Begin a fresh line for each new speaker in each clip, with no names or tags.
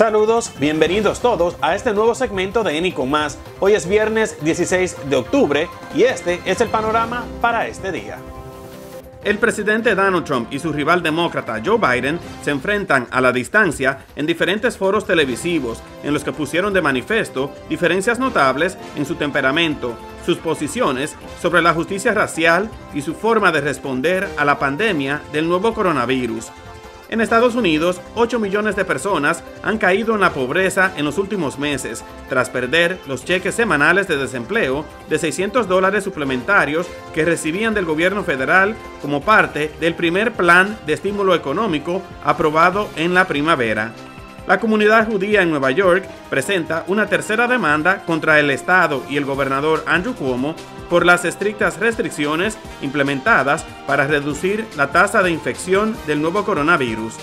Saludos, bienvenidos todos a este nuevo segmento de Eni más. Hoy es viernes 16 de octubre y este es el panorama para este día. El presidente Donald Trump y su rival demócrata Joe Biden se enfrentan a la distancia en diferentes foros televisivos en los que pusieron de manifiesto diferencias notables en su temperamento, sus posiciones sobre la justicia racial y su forma de responder a la pandemia del nuevo coronavirus. En Estados Unidos, 8 millones de personas han caído en la pobreza en los últimos meses, tras perder los cheques semanales de desempleo de 600 dólares suplementarios que recibían del gobierno federal como parte del primer plan de estímulo económico aprobado en la primavera la comunidad judía en Nueva York presenta una tercera demanda contra el Estado y el gobernador Andrew Cuomo por las estrictas restricciones implementadas para reducir la tasa de infección del nuevo coronavirus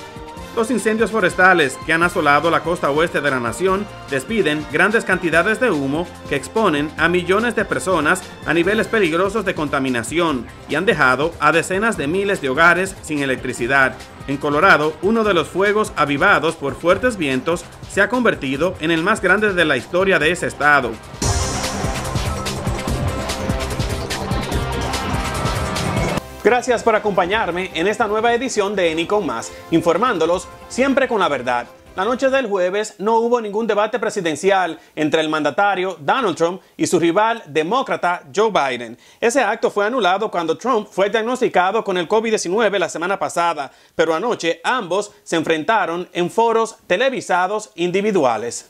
los incendios forestales que han asolado la costa oeste de la nación despiden grandes cantidades de humo que exponen a millones de personas a niveles peligrosos de contaminación y han dejado a decenas de miles de hogares sin electricidad. En Colorado, uno de los fuegos avivados por fuertes vientos se ha convertido en el más grande de la historia de ese estado. Gracias por acompañarme en esta nueva edición de Eni Más, informándolos siempre con la verdad. La noche del jueves no hubo ningún debate presidencial entre el mandatario Donald Trump y su rival demócrata Joe Biden. Ese acto fue anulado cuando Trump fue diagnosticado con el COVID-19 la semana pasada, pero anoche ambos se enfrentaron en foros televisados individuales.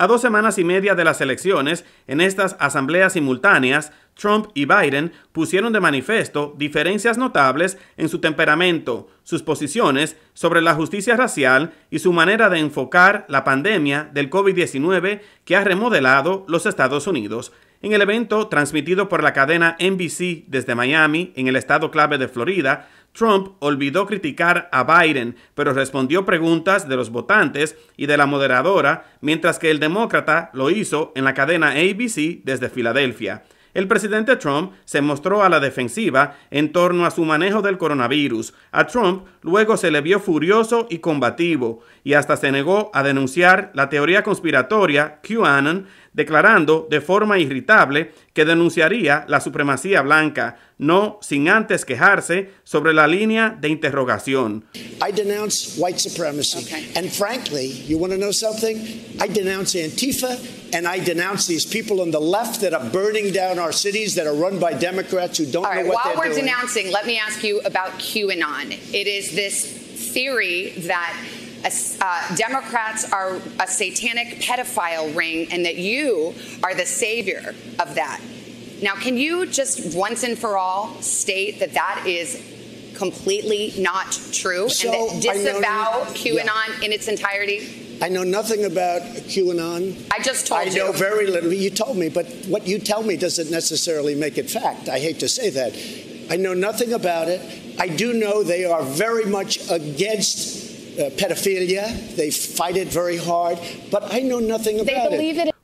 A dos semanas y media de las elecciones, en estas asambleas simultáneas, Trump y Biden pusieron de manifiesto diferencias notables en su temperamento, sus posiciones sobre la justicia racial y su manera de enfocar la pandemia del COVID-19 que ha remodelado los Estados Unidos. En el evento transmitido por la cadena NBC desde Miami, en el estado clave de Florida, Trump olvidó criticar a Biden, pero respondió preguntas de los votantes y de la moderadora, mientras que el demócrata lo hizo en la cadena ABC desde Filadelfia. El presidente Trump se mostró a la defensiva en torno a su manejo del coronavirus. A Trump luego se le vio furioso y combativo, y hasta se negó a denunciar la teoría conspiratoria QAnon declarando de forma irritable que denunciaría la supremacía blanca, no sin antes quejarse sobre la línea de interrogación. I denounce white supremacy. And frankly, you want to know something? I denounce Antifa and I denounce these people on the left that are burning down our cities that are run by Democrats who don't All know right, what while we're denouncing, let me ask you about QAnon. It is this theory that uh, Democrats are a satanic pedophile ring and that you are the savior of that. Now, can you just once and for all state that that is completely not true so and that disavow QAnon yeah. in its entirety? I know nothing about QAnon. I just told I you. I know very little. You told me, but what you tell me doesn't necessarily make it fact. I hate to say that. I know nothing about it. I do know they are very much against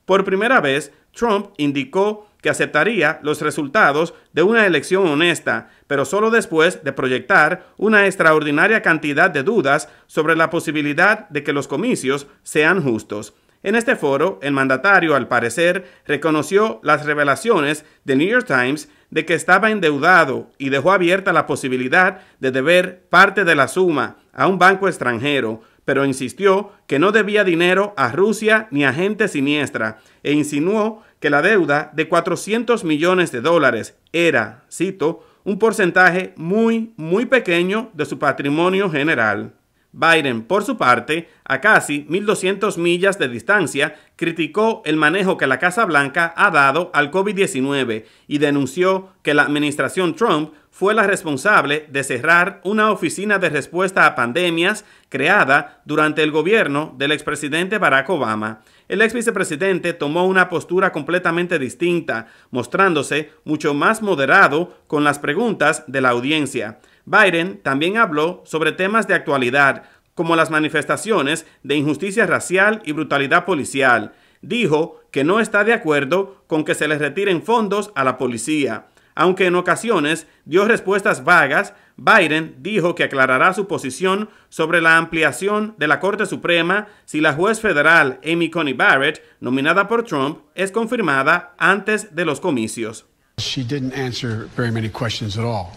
Por primera vez, Trump indicó que aceptaría los resultados de una elección honesta, pero solo después de proyectar una extraordinaria cantidad de dudas sobre la posibilidad de que los comicios sean justos. En este foro, el mandatario, al parecer, reconoció las revelaciones de New York Times de que estaba endeudado y dejó abierta la posibilidad de deber parte de la suma a un banco extranjero, pero insistió que no debía dinero a Rusia ni a gente siniestra e insinuó que la deuda de 400 millones de dólares era, cito, un porcentaje muy, muy pequeño de su patrimonio general. Biden, por su parte, a casi 1.200 millas de distancia, criticó el manejo que la Casa Blanca ha dado al COVID-19 y denunció que la administración Trump fue la responsable de cerrar una oficina de respuesta a pandemias creada durante el gobierno del expresidente Barack Obama. El ex vicepresidente tomó una postura completamente distinta, mostrándose mucho más moderado con las preguntas de la audiencia. Biden también habló sobre temas de actualidad, como las manifestaciones de injusticia racial y brutalidad policial. Dijo que no está de acuerdo con que se le retiren fondos a la policía. Aunque en ocasiones dio respuestas vagas, Biden dijo que aclarará su posición sobre la ampliación de la Corte Suprema si la juez federal Amy Coney Barrett, nominada por Trump, es confirmada antes de los comicios. She didn't answer very many questions at all.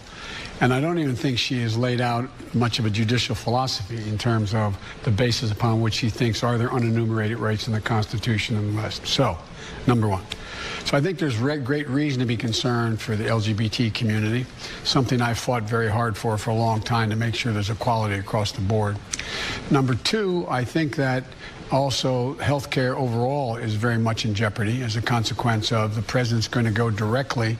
And I don't even think she has laid out much of a judicial philosophy in terms of the basis upon which she thinks are there unenumerated rights in the Constitution and the rest. So, number one. So I think there's great reason to be concerned for the LGBT community, something I've fought very hard for for a long time to make sure there's equality across the board. Number two, I think that also, healthcare overall is very much in jeopardy as a consequence of the president's going to go directly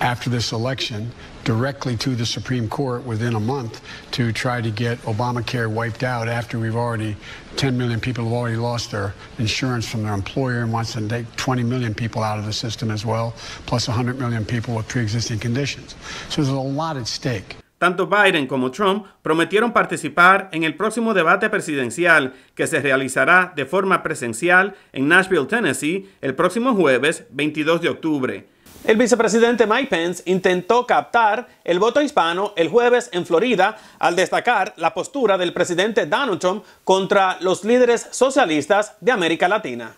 after this election directly to the Supreme Court within a month to try to get Obamacare wiped out after we've already 10 million people have already lost their insurance from their employer and wants to take 20 million people out of the system as well, plus 100 million people with pre-existing conditions. So there's a lot at stake. Tanto Biden como Trump prometieron participar en el próximo debate presidencial que se realizará de forma presencial en Nashville, Tennessee, el próximo jueves 22 de octubre. El vicepresidente Mike Pence intentó captar el voto hispano el jueves en Florida al destacar la postura del presidente Donald Trump contra los líderes socialistas de América Latina.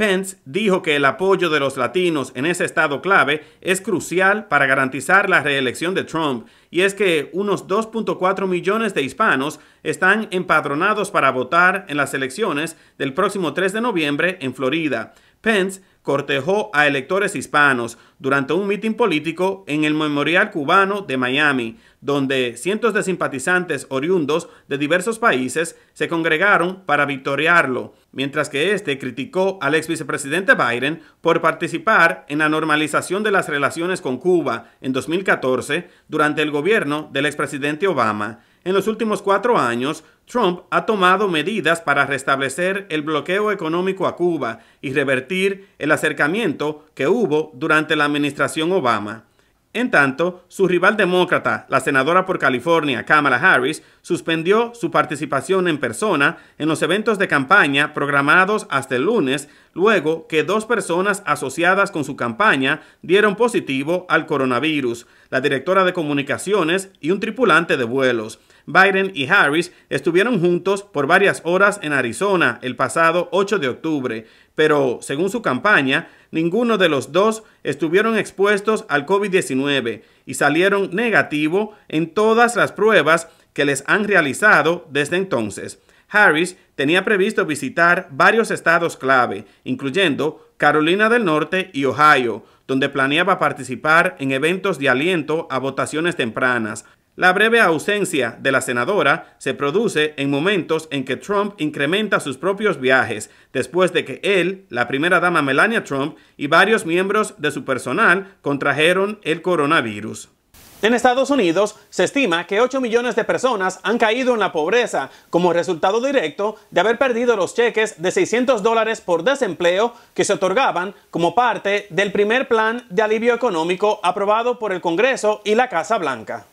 Pence dijo que el apoyo de los latinos en ese estado clave es crucial para garantizar la reelección de Trump, y es que unos 2.4 millones de hispanos están empadronados para votar en las elecciones del próximo 3 de noviembre en Florida. Pence cortejó a electores hispanos durante un mitin político en el Memorial Cubano de Miami, donde cientos de simpatizantes oriundos de diversos países se congregaron para victoriarlo, mientras que este criticó al ex vicepresidente Biden por participar en la normalización de las relaciones con Cuba en 2014 durante el gobierno del expresidente Obama en los últimos cuatro años, Trump ha tomado medidas para restablecer el bloqueo económico a Cuba y revertir el acercamiento que hubo durante la administración Obama. En tanto, su rival demócrata, la senadora por California, Kamala Harris, suspendió su participación en persona en los eventos de campaña programados hasta el lunes, luego que dos personas asociadas con su campaña dieron positivo al coronavirus, la directora de comunicaciones y un tripulante de vuelos. Biden y Harris estuvieron juntos por varias horas en Arizona el pasado 8 de octubre, pero según su campaña, ninguno de los dos estuvieron expuestos al COVID-19 y salieron negativo en todas las pruebas que les han realizado desde entonces. Harris tenía previsto visitar varios estados clave, incluyendo Carolina del Norte y Ohio, donde planeaba participar en eventos de aliento a votaciones tempranas, la breve ausencia de la senadora se produce en momentos en que Trump incrementa sus propios viajes, después de que él, la primera dama Melania Trump y varios miembros de su personal contrajeron el coronavirus. En Estados Unidos se estima que 8 millones de personas han caído en la pobreza como resultado directo de haber perdido los cheques de 600 dólares por desempleo que se otorgaban como parte del primer plan de alivio económico aprobado por el Congreso y la Casa Blanca.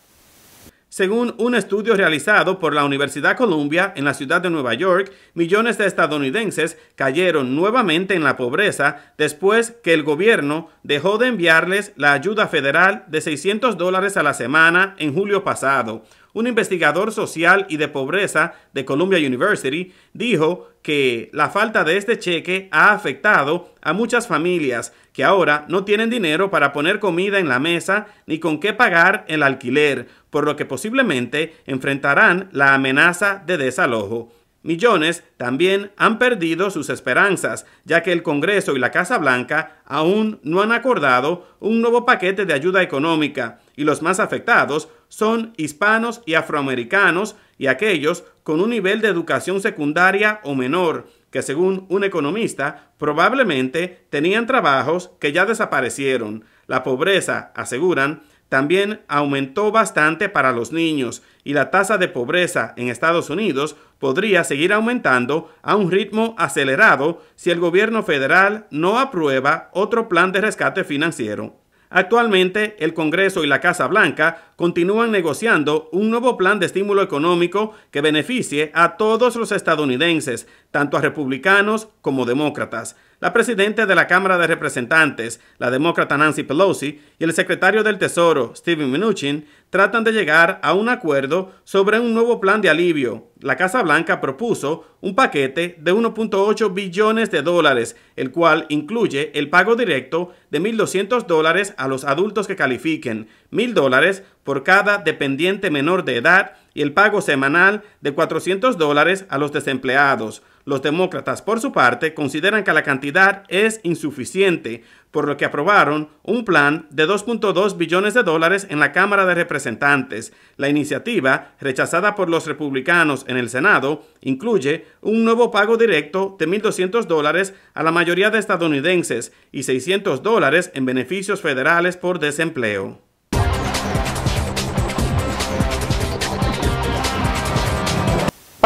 Según un estudio realizado por la Universidad Columbia en la ciudad de Nueva York, millones de estadounidenses cayeron nuevamente en la pobreza después que el gobierno dejó de enviarles la ayuda federal de 600 dólares a la semana en julio pasado. Un investigador social y de pobreza de Columbia University dijo que la falta de este cheque ha afectado a muchas familias que ahora no tienen dinero para poner comida en la mesa ni con qué pagar el alquiler por lo que posiblemente enfrentarán la amenaza de desalojo. Millones también han perdido sus esperanzas, ya que el Congreso y la Casa Blanca aún no han acordado un nuevo paquete de ayuda económica, y los más afectados son hispanos y afroamericanos y aquellos con un nivel de educación secundaria o menor, que según un economista probablemente tenían trabajos que ya desaparecieron. La pobreza, aseguran, también aumentó bastante para los niños y la tasa de pobreza en Estados Unidos podría seguir aumentando a un ritmo acelerado si el gobierno federal no aprueba otro plan de rescate financiero. Actualmente, el Congreso y la Casa Blanca continúan negociando un nuevo plan de estímulo económico que beneficie a todos los estadounidenses, tanto a republicanos como demócratas. La presidenta de la Cámara de Representantes, la demócrata Nancy Pelosi, y el secretario del Tesoro, Steven Mnuchin, tratan de llegar a un acuerdo sobre un nuevo plan de alivio. La Casa Blanca propuso un paquete de 1.8 billones de dólares, el cual incluye el pago directo de 1.200 dólares a los adultos que califiquen, mil dólares por cada dependiente menor de edad y el pago semanal de 400 dólares a los desempleados. Los demócratas, por su parte, consideran que la cantidad es insuficiente, por lo que aprobaron un plan de 2.2 billones de dólares en la Cámara de Representantes. La iniciativa, rechazada por los republicanos en el Senado, incluye un nuevo pago directo de 1.200 dólares a la mayoría de estadounidenses y 600 dólares en beneficios federales por desempleo.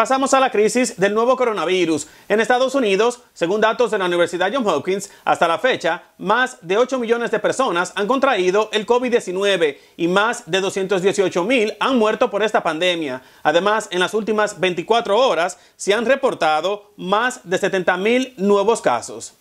Pasamos a la crisis del nuevo coronavirus. En Estados Unidos, según datos de la Universidad Johns Hopkins, hasta la fecha, más de 8 millones de personas han contraído el COVID-19 y más de 218 mil han muerto por esta pandemia. Además, en las últimas 24 horas se han reportado más de 70 mil nuevos casos.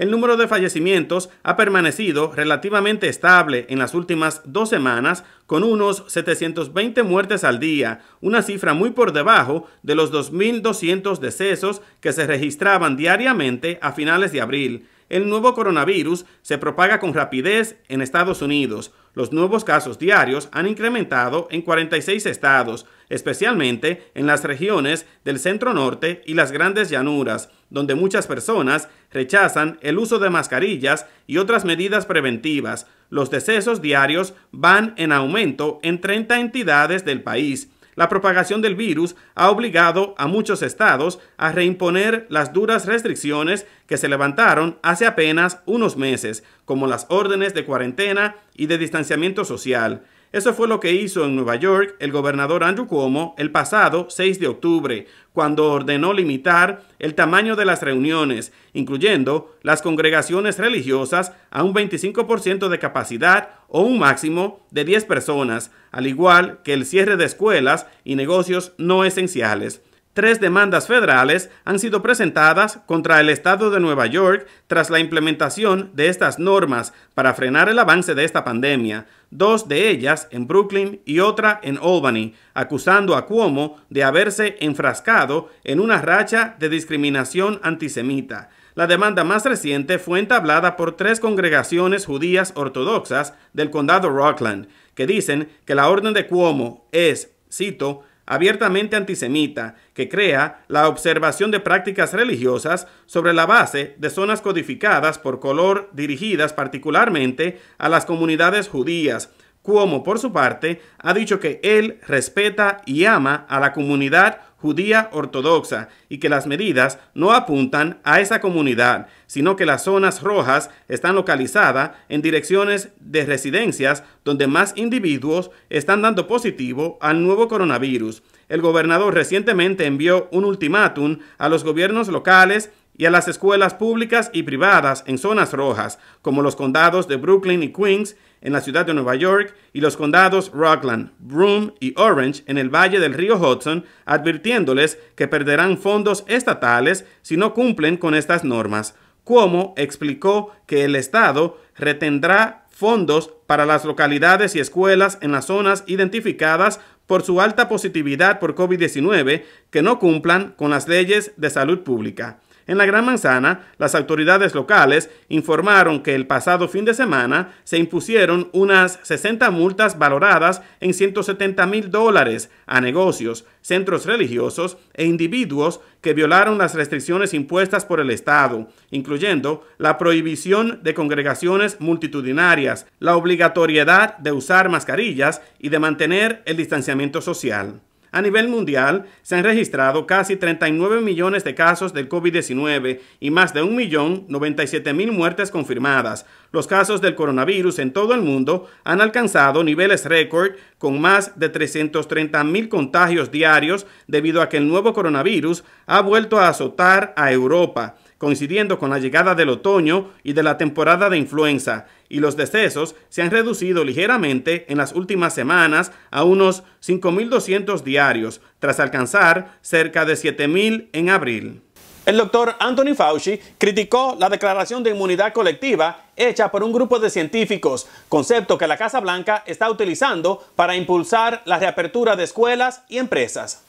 El número de fallecimientos ha permanecido relativamente estable en las últimas dos semanas, con unos 720 muertes al día, una cifra muy por debajo de los 2.200 decesos que se registraban diariamente a finales de abril. El nuevo coronavirus se propaga con rapidez en Estados Unidos. Los nuevos casos diarios han incrementado en 46 estados especialmente en las regiones del centro norte y las grandes llanuras, donde muchas personas rechazan el uso de mascarillas y otras medidas preventivas. Los decesos diarios van en aumento en 30 entidades del país. La propagación del virus ha obligado a muchos estados a reimponer las duras restricciones que se levantaron hace apenas unos meses, como las órdenes de cuarentena y de distanciamiento social. Eso fue lo que hizo en Nueva York el gobernador Andrew Cuomo el pasado 6 de octubre, cuando ordenó limitar el tamaño de las reuniones, incluyendo las congregaciones religiosas, a un 25% de capacidad o un máximo de 10 personas, al igual que el cierre de escuelas y negocios no esenciales. Tres demandas federales han sido presentadas contra el Estado de Nueva York tras la implementación de estas normas para frenar el avance de esta pandemia, dos de ellas en Brooklyn y otra en Albany, acusando a Cuomo de haberse enfrascado en una racha de discriminación antisemita. La demanda más reciente fue entablada por tres congregaciones judías ortodoxas del condado Rockland, que dicen que la orden de Cuomo es, cito, abiertamente antisemita que crea la observación de prácticas religiosas sobre la base de zonas codificadas por color dirigidas particularmente a las comunidades judías, Cuomo, por su parte, ha dicho que él respeta y ama a la comunidad judía ortodoxa y que las medidas no apuntan a esa comunidad, sino que las zonas rojas están localizadas en direcciones de residencias donde más individuos están dando positivo al nuevo coronavirus. El gobernador recientemente envió un ultimátum a los gobiernos locales y a las escuelas públicas y privadas en zonas rojas, como los condados de Brooklyn y Queens, en la ciudad de Nueva York y los condados Rockland, Broome y Orange en el valle del río Hudson, advirtiéndoles que perderán fondos estatales si no cumplen con estas normas. Cuomo explicó que el Estado retendrá fondos para las localidades y escuelas en las zonas identificadas por su alta positividad por COVID-19 que no cumplan con las leyes de salud pública. En la Gran Manzana, las autoridades locales informaron que el pasado fin de semana se impusieron unas 60 multas valoradas en 170 mil dólares a negocios, centros religiosos e individuos que violaron las restricciones impuestas por el Estado, incluyendo la prohibición de congregaciones multitudinarias, la obligatoriedad de usar mascarillas y de mantener el distanciamiento social. A nivel mundial, se han registrado casi 39 millones de casos del COVID-19 y más de 1.097.000 muertes confirmadas. Los casos del coronavirus en todo el mundo han alcanzado niveles récord con más de 330.000 contagios diarios debido a que el nuevo coronavirus ha vuelto a azotar a Europa coincidiendo con la llegada del otoño y de la temporada de influenza, y los decesos se han reducido ligeramente en las últimas semanas a unos 5.200 diarios, tras alcanzar cerca de 7.000 en abril. El doctor Anthony Fauci criticó la declaración de inmunidad colectiva hecha por un grupo de científicos, concepto que la Casa Blanca está utilizando para impulsar la reapertura de escuelas y empresas.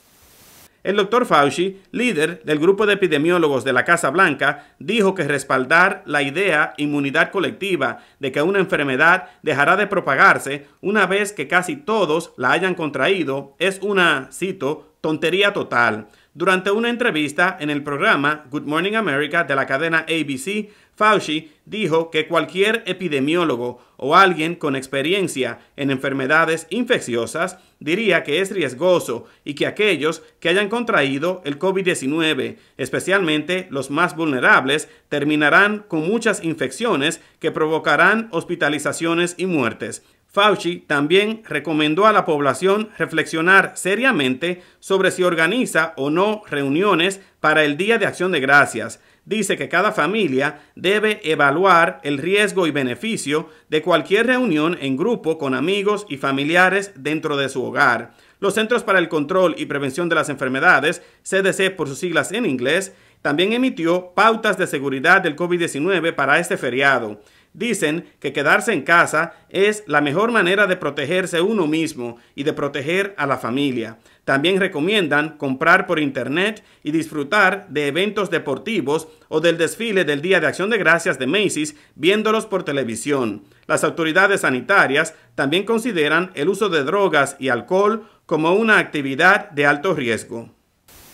El doctor Fauci, líder del grupo de epidemiólogos de la Casa Blanca, dijo que respaldar la idea inmunidad colectiva de que una enfermedad dejará de propagarse una vez que casi todos la hayan contraído es una, cito, tontería total. Durante una entrevista en el programa Good Morning America de la cadena ABC, Fauci dijo que cualquier epidemiólogo o alguien con experiencia en enfermedades infecciosas diría que es riesgoso y que aquellos que hayan contraído el COVID-19, especialmente los más vulnerables, terminarán con muchas infecciones que provocarán hospitalizaciones y muertes. Fauci también recomendó a la población reflexionar seriamente sobre si organiza o no reuniones para el Día de Acción de Gracias, dice que cada familia debe evaluar el riesgo y beneficio de cualquier reunión en grupo con amigos y familiares dentro de su hogar. Los Centros para el Control y Prevención de las Enfermedades, CDC por sus siglas en inglés, también emitió pautas de seguridad del COVID-19 para este feriado. Dicen que quedarse en casa es la mejor manera de protegerse uno mismo y de proteger a la familia. También recomiendan comprar por internet y disfrutar de eventos deportivos o del desfile del Día de Acción de Gracias de Macy's viéndolos por televisión. Las autoridades sanitarias también consideran el uso de drogas y alcohol como una actividad de alto riesgo.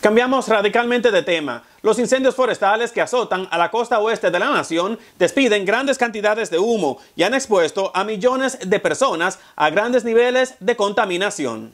Cambiamos radicalmente de tema. Los incendios forestales que azotan a la costa oeste de la nación despiden grandes cantidades de humo y han expuesto a millones de personas a grandes niveles de contaminación.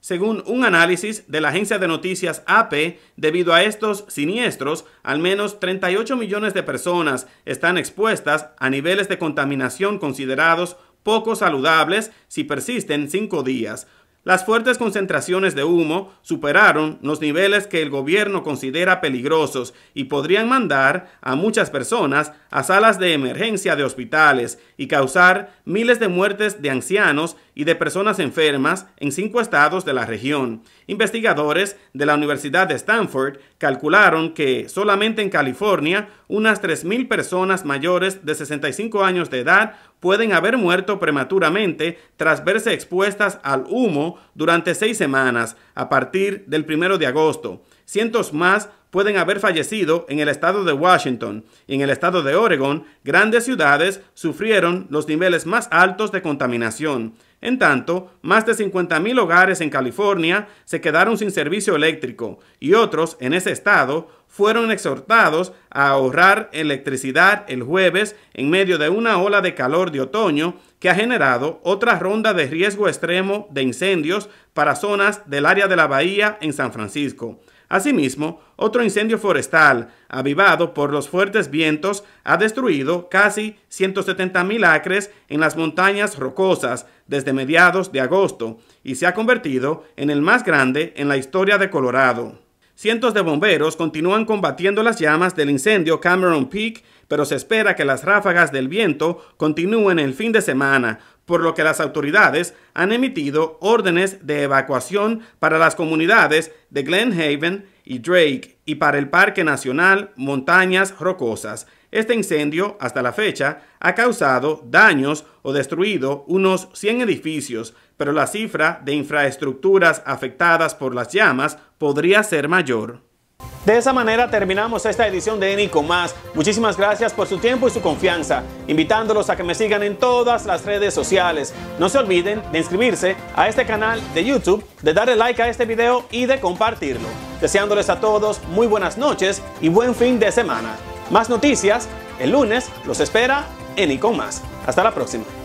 Según un análisis de la agencia de noticias AP, debido a estos siniestros, al menos 38 millones de personas están expuestas a niveles de contaminación considerados poco saludables si persisten cinco días. Las fuertes concentraciones de humo superaron los niveles que el gobierno considera peligrosos y podrían mandar a muchas personas a salas de emergencia de hospitales y causar miles de muertes de ancianos y de personas enfermas en cinco estados de la región. Investigadores de la Universidad de Stanford calcularon que solamente en California unas 3.000 personas mayores de 65 años de edad pueden haber muerto prematuramente tras verse expuestas al humo durante seis semanas a partir del primero de agosto. Cientos más pueden haber fallecido en el estado de Washington y en el estado de Oregon, grandes ciudades sufrieron los niveles más altos de contaminación. En tanto, más de 50.000 hogares en California se quedaron sin servicio eléctrico y otros en ese estado fueron exhortados a ahorrar electricidad el jueves en medio de una ola de calor de otoño que ha generado otra ronda de riesgo extremo de incendios para zonas del área de la bahía en San Francisco. Asimismo, otro incendio forestal, avivado por los fuertes vientos, ha destruido casi 170.000 acres en las montañas rocosas desde mediados de agosto y se ha convertido en el más grande en la historia de Colorado. Cientos de bomberos continúan combatiendo las llamas del incendio Cameron Peak, pero se espera que las ráfagas del viento continúen el fin de semana, por lo que las autoridades han emitido órdenes de evacuación para las comunidades de Glen Haven, y Drake y para el Parque Nacional Montañas Rocosas. Este incendio, hasta la fecha, ha causado daños o destruido unos 100 edificios, pero la cifra de infraestructuras afectadas por las llamas podría ser mayor. De esa manera terminamos esta edición de Eni con más. Muchísimas gracias por su tiempo y su confianza, invitándolos a que me sigan en todas las redes sociales. No se olviden de inscribirse a este canal de YouTube, de darle like a este video y de compartirlo. Deseándoles a todos muy buenas noches y buen fin de semana. Más noticias el lunes los espera Eni con más. Hasta la próxima.